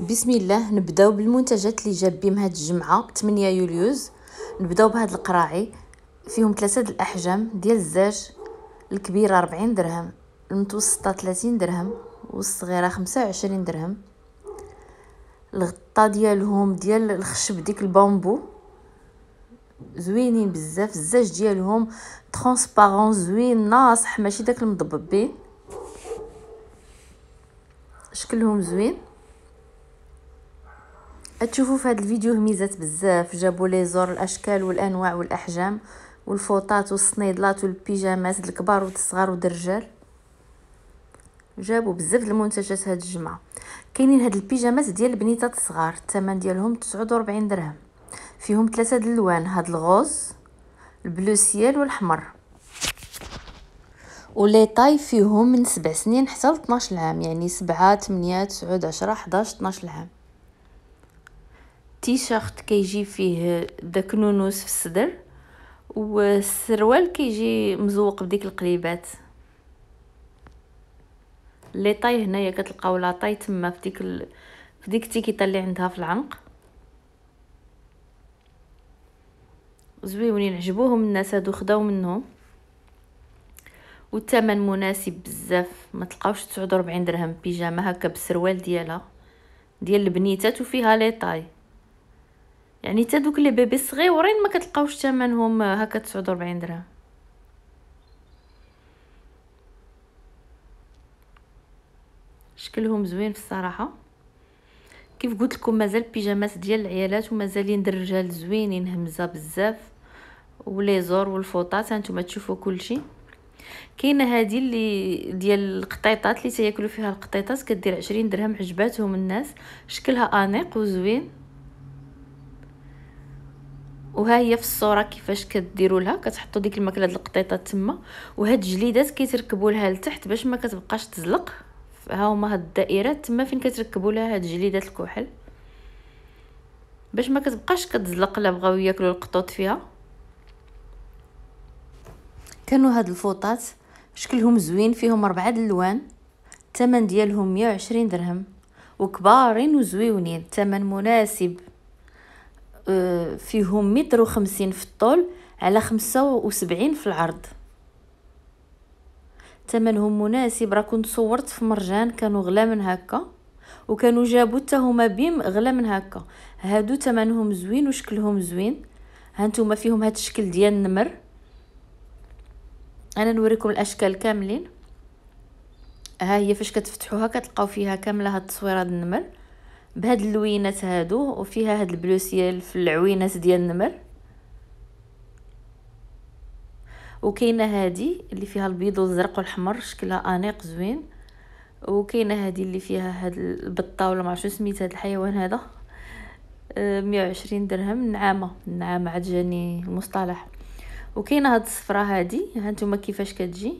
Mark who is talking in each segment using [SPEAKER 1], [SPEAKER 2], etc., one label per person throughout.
[SPEAKER 1] بسم الله نبداو بالمنتجات اللي جاب بهم هاد الجمعه 8 يوليوز نبداو بهاد القراعي فيهم ثلاثه د الاحجام ديال الزاج الكبيره 40 درهم المتوسطه 30 درهم والصغيره 25 درهم الغطاء ديالهم ديال الخشب ديك البامبو زوينين بزاف الزاج ديالهم ترونسبارون زوين ناصح ماشي داك المضبب شكلهم زوين تشوفوا في هذا الفيديو هميزات بزاف جابوا لي زور الاشكال والانواع والاحجام والفوطات والصنيدلات والبيجامات الكبار والصغار والدرجال جابوا بزاف المنتجات هاد الجمعه كاينين هاد البيجامات ديال البنيتات الصغار الثمن ديالهم 49 درهم فيهم ثلاثه د الالوان هاد الغوز البلو سيال والاحمر ولي طاي فيهم من سبع سنين حتى ل 12 عام يعني سبعة 8 9 10 11 12 عام التيشيرت كيجي فيه داك نونوس في الصدر والسروال كيجي مزوق بديك القليبات لي طاي هنايا كتلقاو لا طاي تما في ديك ال... في ديك التيكيطه اللي عندها في العنق زويونين عجبوهم الناس هادو خداو منهم والثمن مناسب بزاف ما تلقاوش 49 درهم بيجامه هكا بالسروال ديالها ديال البنيتات وفيها لي طاي يعني حتى دوك لي بيبي صغيورين ما كتلقاوش ثمنهم آه، هكا 49 درهم شكلهم زوين في الصراحه كيف قلت لكم مازال البيجامات ديال العيالات ومازالين الدرجال زوينين همزه بزاف وليزور والفوطات هانتوما تشوفوا كلشي كاينه هذه اللي ديال القطيطات اللي تاكلوا فيها القطيطات كدير 20 درهم عجباتهم الناس شكلها انيق وزوين وها هي في الصوره كيفاش كديروا لها كتحطوا ديك الماكله القطيطه تما وهاد الجليدات كيتركبوا لها لتحت باش ما كتبقاش تزلق ها هما هاد الدائرات تما فين كتركبوا لها هاد الجليدات الكحل باش ما كتبقاش كتزلق الا بغاو ياكلوا القطوط فيها كانوا هاد الفوطات شكلهم زوين فيهم أربعة الوان الثمن ديالهم 120 درهم وكبارين وزويونين الثمن مناسب آه، فيهم متر وخمسين في الطول على خمسة وسبعين في العرض ثمنهم مناسب راه كنت صورت في مرجان كانوا غلا من هكا وكانوا جابوا حتى هما بيم غلا من هكا هادو ثمنهم زوين وشكلهم زوين هانتوما فيهم هاد الشكل ديال النمر انا نوريكم الاشكال كاملين ها هي فاش كتفتحوها كتلقاو فيها كامله هاد التصويره النمر بهاد اللوينات هادو وفيها هاد البلوسيال في العوينات ديال النمر وكاينه هادي اللي فيها البيض والزرق والحمر شكلها انيق زوين وكاينه هادي اللي فيها هاد البطه ولا ما عرفتش سميت هاد الحيوان هذا 120 آه، درهم نعامه نعامه عاد جاني المصطلح وكاينه هاد الصفرة هادي هانتوما كيفاش كتجي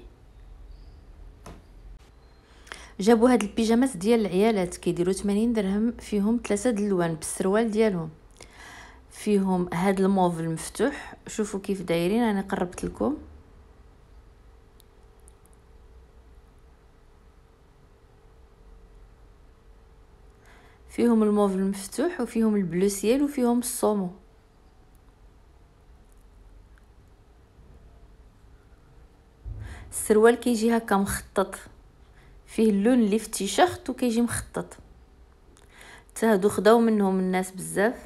[SPEAKER 1] جابوا هاد البيجامات ديال العيالات كيديروا 80 درهم فيهم ثلاثه د الالوان بالسروال ديالهم فيهم هاد الموف المفتوح شوفوا كيف دايرين انا قربت لكم فيهم الموف المفتوح وفيهم البلوسيال وفيهم الصومو السروال كيجي هكا مخطط فيه اللون اللي في التيشيرت وكيجي مخطط حتى هادو خداو منهم الناس بزاف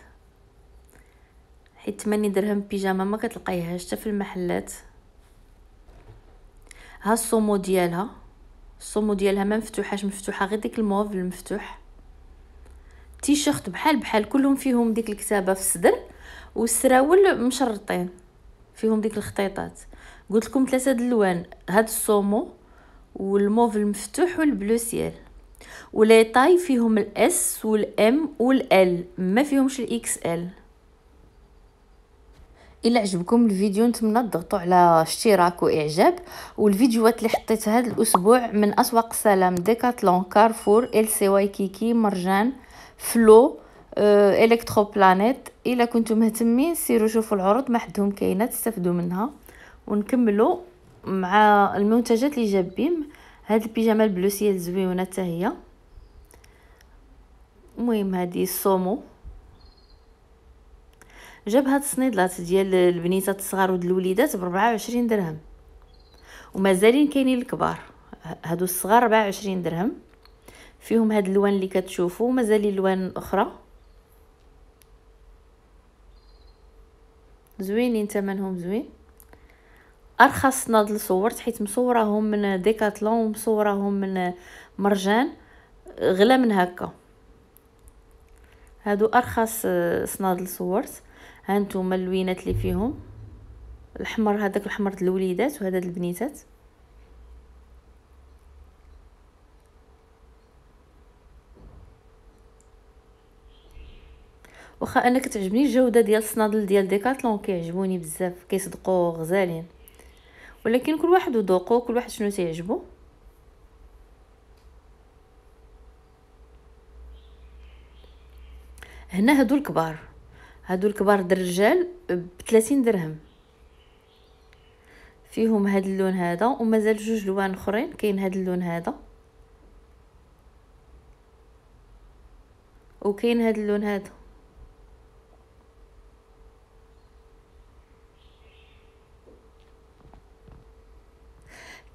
[SPEAKER 1] حيت 8 درهم بيجاما ما كتلقايهاش حتى في المحلات ها الصومو ديالها الصومو ديالها ما مفتوحاش مفتوحه غير ديك الموف المفتوح تيشيرت بحال بحال كلهم فيهم ديك الكتابه في الصدر والسراول مشرطين فيهم ديك الخطيطات قلت لكم ثلاثه د الوان هاد الصومو والموف المفتوح والبلو سيال ولي طاي فيهم الاس والام والال ما فيهمش الاكس ال الا عجبكم الفيديو نتمنى تضغطوا على اشتراك واعجاب والفيديوهات اللي حطيت هذا الاسبوع من اسواق سلام ديكاتلون كارفور ال سي واي كيكي مرجان فلو اه الكترو بلانيت الا كنتم مهتمين سيروا شوفوا العروض ما حدهم كاينه تستافدوا منها ونكملوا مع المنتجات اللي جاب بيم هاد البيجامه البلوسيه زويونه حتى هي المهم هادي الصومو جاب هاد الصنيدلات ديال البنيتات الصغار ود الوليدات ب 24 درهم ومازالين كاينين الكبار هادو الصغار 24 درهم فيهم هاد الوان اللي كتشوفوا مازالين الوان اخرى زوينين ثمنهم زوين ارخص نضل صورت حيت مصوراهم من ديكاتلون ومصورهم من مرجان غلا من هكا هادو ارخص آه، صنادل صورت هانتوما اللوينات اللي فيهم الاحمر هذاك الاحمر الوليدات وهذا البنيتات واخا انا كتعجبني الجوده ديال الصنادل ديال ديكاتلون كيعجبوني بزاف كيصدقوا غزالين ولكن كل واحد وذوقه كل واحد شنو تيعجبو هنا هادو الكبار هادو الكبار درجال بثلاثين درهم فيهم هاد اللون هذا ومازال جوج لوان اخرين كاين هاد اللون هذا وكاين هاد اللون هذا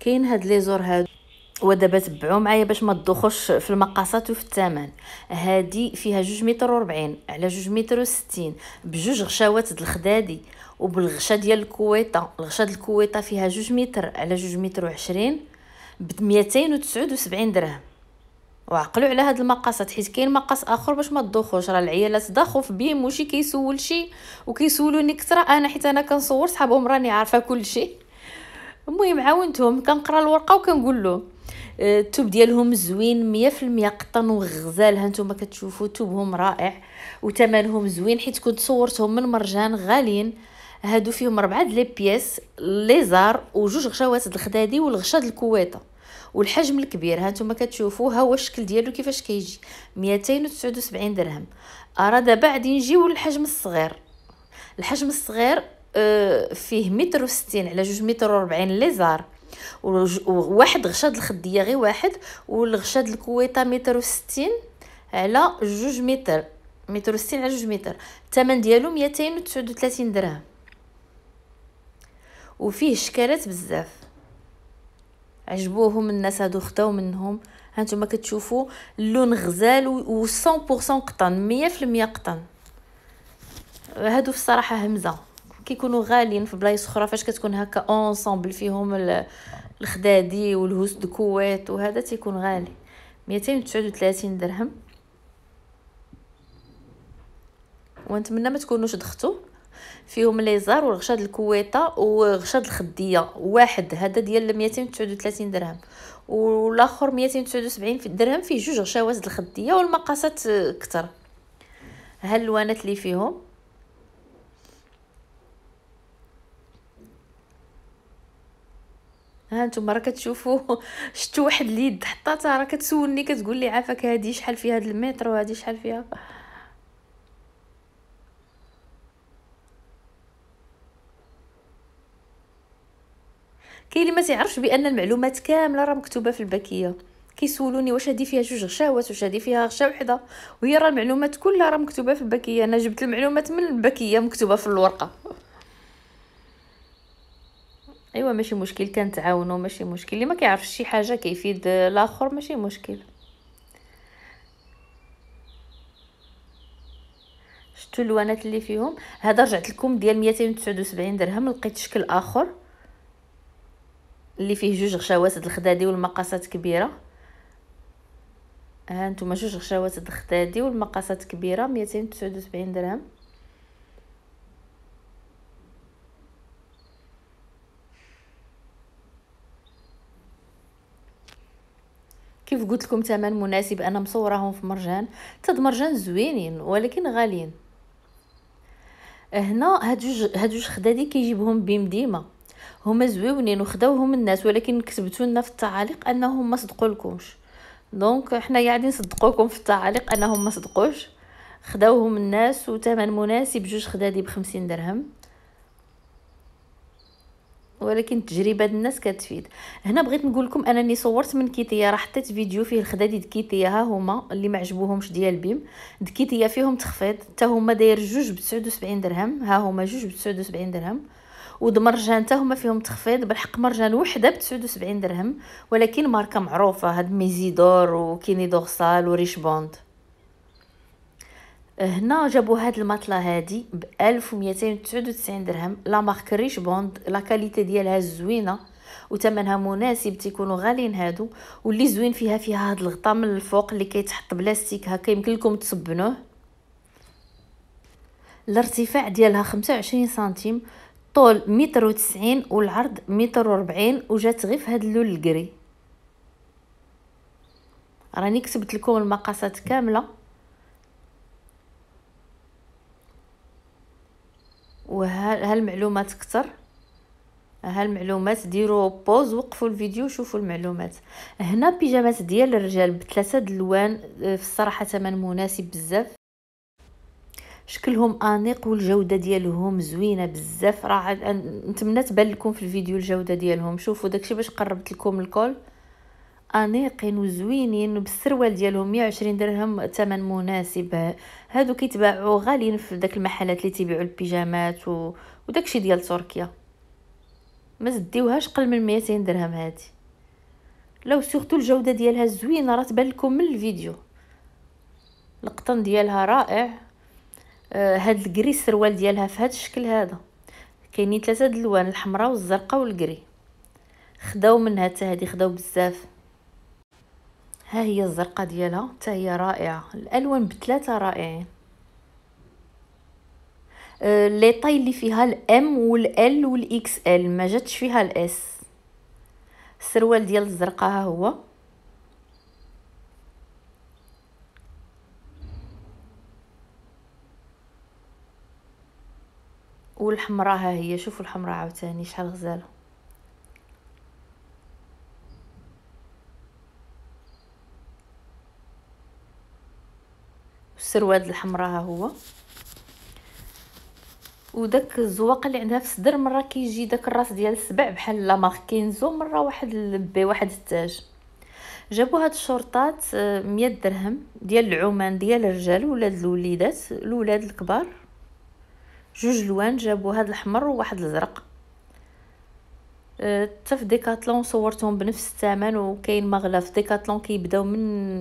[SPEAKER 1] كاين هاد لي زور هادو ودابا تبعوا معايا باش ما تدخلش في المقاسات وفي الثمن هادي فيها جوج متر وربعين على جوج متر وستين بجوج غشاوات د الخدادي وبالغشا ديال الكويطه الغشا ديال الكويطه فيها جوج متر على جوج متر وعشرين ب وسبعين درهم وعقلوا على هاد المقاسات حيت كاين مقاس اخر باش ما تدوخوش راه العيالات داخو في بيم وشي كيسول شي وكيسولوني كثره انا حيت انا كنصور صحابهم راني عارفه كلشي المهم عاونتهم كنقرا الورقه وكنقول له آه، التوب ديالهم زوين مية في المية قطن وغزال هانتوما كتشوفوا توبهم رائع وثمنهم زوين حيت كنت صورتهم من مرجان غاليين هادو فيهم ربعة لي بيس ليزار وجوج غشاوات الخدادي والغشا الكويتة والحجم الكبير ها نتوما كتشوفوا ها هو الشكل ديالو كيفاش كيجي 279 درهم ارا دابا غادي نجيو للحجم الصغير الحجم الصغير آه، فيه متر وستين على جوج متر وربعين ليزار وواحد غشاد الخديه غير واحد والغشاد الكويطه متر وستين على جوج متر متر وستين على جوج متر الثمن ديالو ميتين وتسعود وثلاثين درهم وفيه شكالات بزاف عجبوهم الناس هادو خداو منهم هانتوما كتشوفوا اللون غزال و 100% قطن 100% قطن هادو في الصراحه همزه كيكونوا غاليين في بلايص اخرى فاش كتكون هكا اونصومبل فيهم الخدادي والهوس دكوات وهذا تيكون غالي 239 درهم ونتمنى ما تكونوش ضختوه فيهم ليزار ورشاد الكويطه ورشاد الخديه واحد هذا ديال 239 درهم والاخر 279 درهم فيه جوج غشاوات الخديه والمقاسات كتر هاللوانات اللي فيهم ها نتوما راه كتشوفوا شفتوا واحد اليد حطاتها راه كتسولني كتقول لي عافاك هادي شحال فيها هاد المتر وهادي شحال فيها كاين اللي ما تيعرفش بان المعلومات كامله راه مكتوبه في الباكيه كيسولوني واش هادي فيها جوج غشاوات واش هادي فيها غشه وحده وهي راه المعلومات كلها راه مكتوبه في الباكيه انا جبت المعلومات من الباكيه مكتوبه في الورقه ايوا ماشي مشكل كنتعاونوا ماشي مشكل اللي ما كيعرفش شي حاجه كيفيد الاخر ماشي مشكل شتو اللوانات اللي فيهم هذا رجعت لكم ديال 279 درهم لقيت شكل اخر اللي فيه جوج غشاوات الخدادي والمقاسات كبيره ها انتم جوج غشاوات الخدادي والمقاسات كبيره 279 درهم كيف قلت لكم ثمن مناسب انا مصوراهم في مرجان تاد مرجان زوينين ولكن غاليين هنا هاد جوج هاد جوج خدادي كيجيبهم ديما هما زويونين وخداوهم الناس ولكن كتبتوا لنا في التعاليق انهم ما صدقوا لكمش دونك حنا قاعدين نصدقوكم في التعاليق انهم ما صدقوش خداوهم الناس وثمن مناسب جوج خدادي بخمسين درهم ولكن تجربه الناس كتفيد هنا بغيت نقول لكم انني صورت من كيتيا راه حطيت فيديو فيه الخدادي دكيتيا ها هما اللي معجبوهمش ديال بيم دكيتيا فيهم تخفيض حتى هما داير جوج ب 79 درهم ها هما جوج ب 79 درهم ودمرجان حتى هما فيهم تخفيض بالحق مرجان وحده ب 79 درهم ولكن ماركه معروفه هاد ميزيدور وكيني دورسال وريش بوند هنا جابوا هاد الماطله هادي ب 1299 درهم لا مارك ريش بوند لا كاليتي ديالها زوينه وثمنها مناسب تيكونوا غاليين هادو واللي زوين فيها فيها هاد الغطاء من الفوق اللي كيتحط بلاستيك هكا يمكن لكم تصبنوه الارتفاع ديالها 25 سنتيم الطول متر وتسعين والعرض متر وربعين وجات غير في هاد اللون الكري راني كتبت لكم المقاسات كامله وهالمعلومات كتر هالمعلومات ديروا بوز وقفوا الفيديو وشوفوا المعلومات هنا بيجامات ديال الرجال بثلاثه د الوان آه، في الصراحه ثمن مناسب بزاف شكلهم انيق والجوده ديالهم زوينه بزاف راه نتمنى تبان لكم في الفيديو الجوده ديالهم شوفوا داكشي باش قربت لكم الكول انيقين وزوينين بالسروال ديالهم 120 درهم ثمن مناسب هادو كيتباعوا غاليين في داك المحلات اللي تبيعوا البيجامات و... وداكشي ديال تركيا ما زديوهاش قل من 200 درهم هادي لو سورتو الجوده ديالها زوينه راه تبان لكم من الفيديو القطن ديالها رائع آه، هاد الكري السروال ديالها في هاد الشكل هذا كاينين ثلاثه د الالوان الحمراء والزرقاء والكري خداو منها حتى هادي خداو بزاف ها هي الزرقاء ديالها حتى هي رائعه الالوان بثلاثه رائعين أه، لي طاي اللي فيها الام والال والاكس ال ما جاتش فيها الاس السروال ديال الزرقاء ها هو والحمراء ها هي شوفوا الحمراء عاوتاني شحال غزاله السرواد الحمراء ها هو وداك الزواق اللي عندها في الصدر مره كيجي داك الراس ديال السبع بحال لا ماركينزو مره واحد اللبي واحد التاج جابوا هاد الشرطات 100 آه، درهم ديال العمان ديال الرجال ولاد الوليدات الولاد الكبار جوج لوان جابوا هاد الاحمر وواحد الازرق آه، حتى في ديكاتلون صورتهم بنفس الثمن وكاين مغلا في ديكاتلون كيبداو من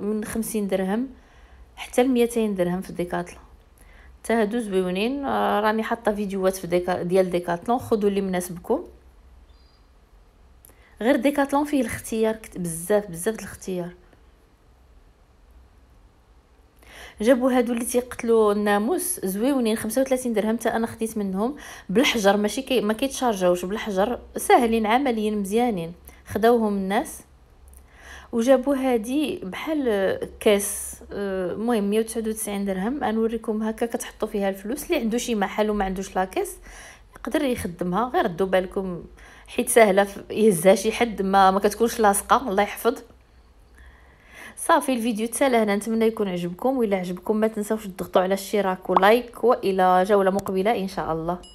[SPEAKER 1] من 50 درهم حتى ل 200 درهم في ديكاتلون حتى هادو زويونين آه، راني حاطه فيديوهات في ديكا ديال ديكاتلون خذوا اللي مناسبكم غير ديكاتلون فيه الاختيار بزاف بزاف الاختيار جابوا هادو اللي تيقتلوا الناموس زويونين 35 درهم حتى انا خديت منهم بالحجر ماشي كي ما كيتشارجاوش بالحجر ساهلين عمليين مزيانين خداوهم الناس وجابوا هادي بحال كاس آه، المهم 199 درهم غنوريكم هكا كتحطوا فيها الفلوس اللي عنده شي محل وما عندوش لاكاس يقدر يخدمها غير ردوا بالكم حيت سهله يهزها شي حد ما ما كتكونش لاصقه الله يحفظ صافي الفيديو تسالى هنا نتمنى يكون عجبكم و عجبكم ما تنساوش تضغطوا على اشتراك ولايك والى جوله مقبله ان شاء الله